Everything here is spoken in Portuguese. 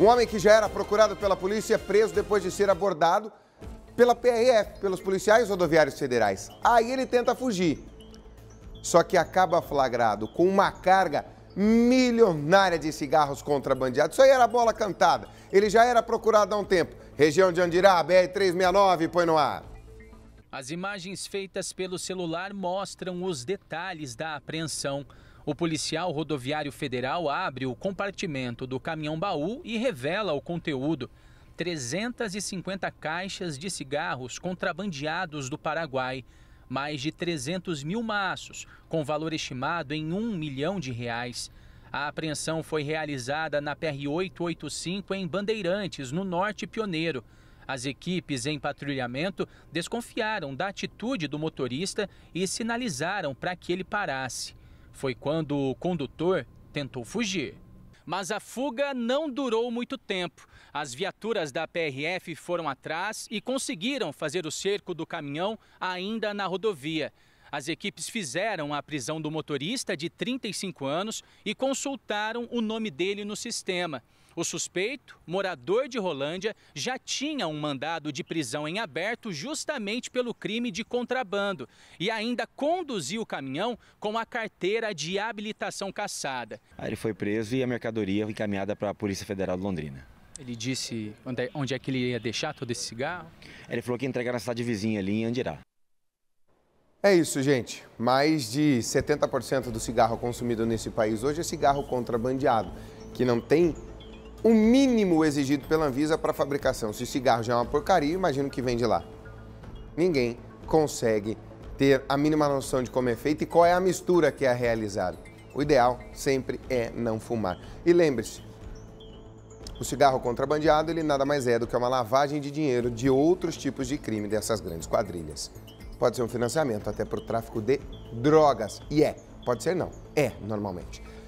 Um homem que já era procurado pela polícia é preso depois de ser abordado pela PRF, pelos policiais rodoviários federais. Aí ele tenta fugir. Só que acaba flagrado com uma carga milionária de cigarros contrabandeados. Isso aí era bola cantada. Ele já era procurado há um tempo. Região de Andirá, BR-369, põe no ar. As imagens feitas pelo celular mostram os detalhes da apreensão. O policial rodoviário federal abre o compartimento do caminhão-baú e revela o conteúdo. 350 caixas de cigarros contrabandeados do Paraguai, mais de 300 mil maços, com valor estimado em 1 milhão de reais. A apreensão foi realizada na PR-885 em Bandeirantes, no Norte Pioneiro. As equipes em patrulhamento desconfiaram da atitude do motorista e sinalizaram para que ele parasse. Foi quando o condutor tentou fugir. Mas a fuga não durou muito tempo. As viaturas da PRF foram atrás e conseguiram fazer o cerco do caminhão ainda na rodovia. As equipes fizeram a prisão do motorista de 35 anos e consultaram o nome dele no sistema. O suspeito, morador de Rolândia, já tinha um mandado de prisão em aberto justamente pelo crime de contrabando e ainda conduziu o caminhão com a carteira de habilitação caçada. Aí ele foi preso e a mercadoria foi encaminhada para a Polícia Federal de Londrina. Ele disse onde é, onde é que ele ia deixar todo esse cigarro? Ele falou que ia entregar na cidade vizinha ali em Andirá. É isso, gente. Mais de 70% do cigarro consumido nesse país hoje é cigarro contrabandeado, que não tem o mínimo exigido pela Anvisa para fabricação. Se o cigarro já é uma porcaria, imagino que vem de lá. Ninguém consegue ter a mínima noção de como é feito e qual é a mistura que é realizada. O ideal sempre é não fumar. E lembre-se, o cigarro contrabandeado ele nada mais é do que uma lavagem de dinheiro de outros tipos de crime dessas grandes quadrilhas. Pode ser um financiamento até para o tráfico de drogas. E é. Pode ser não. É, normalmente.